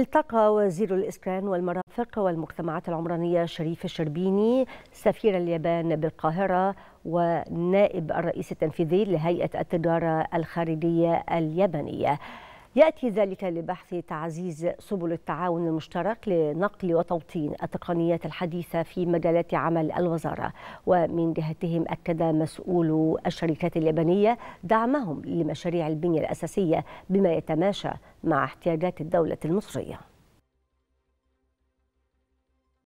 التقى وزير الإسكان والمرافق والمجتمعات العمرانية شريف الشربيني سفير اليابان بالقاهرة ونائب الرئيس التنفيذي لهيئة التجارة الخارجية اليابانية يأتي ذلك لبحث تعزيز سبل التعاون المشترك لنقل وتوطين التقنيات الحديثة في مجالات عمل الوزارة ومن جهتهم أكد مسؤول الشركات اليابانية دعمهم لمشاريع البنية الأساسية بما يتماشى مع احتياجات الدولة المصرية